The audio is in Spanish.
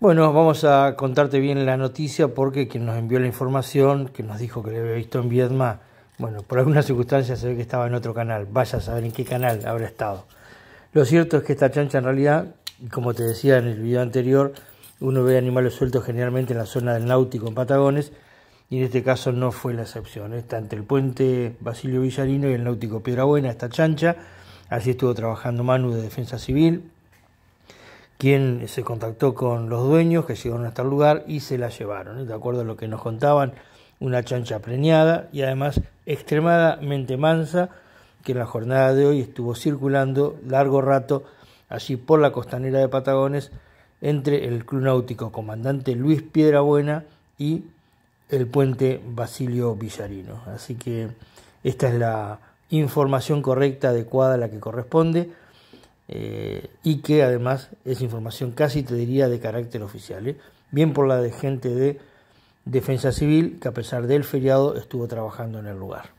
Bueno, vamos a contarte bien la noticia porque quien nos envió la información, que nos dijo que le había visto en Viedma, bueno, por alguna circunstancia se ve que estaba en otro canal, vaya a saber en qué canal habrá estado. Lo cierto es que esta chancha en realidad, como te decía en el video anterior, uno ve animales sueltos generalmente en la zona del Náutico, en Patagones, y en este caso no fue la excepción. Está entre el puente Basilio Villarino y el Náutico Piedra esta chancha, así estuvo trabajando Manu de Defensa Civil, quien se contactó con los dueños que llegaron hasta el lugar y se la llevaron. ¿eh? De acuerdo a lo que nos contaban, una chancha preñada y además extremadamente mansa, que en la jornada de hoy estuvo circulando largo rato allí por la costanera de Patagones entre el Club Náutico Comandante Luis Piedrabuena y el puente Basilio Villarino. Así que esta es la información correcta, adecuada, la que corresponde. Eh, y que además es información casi te diría de carácter oficial, ¿eh? bien por la de gente de Defensa Civil que a pesar del feriado estuvo trabajando en el lugar.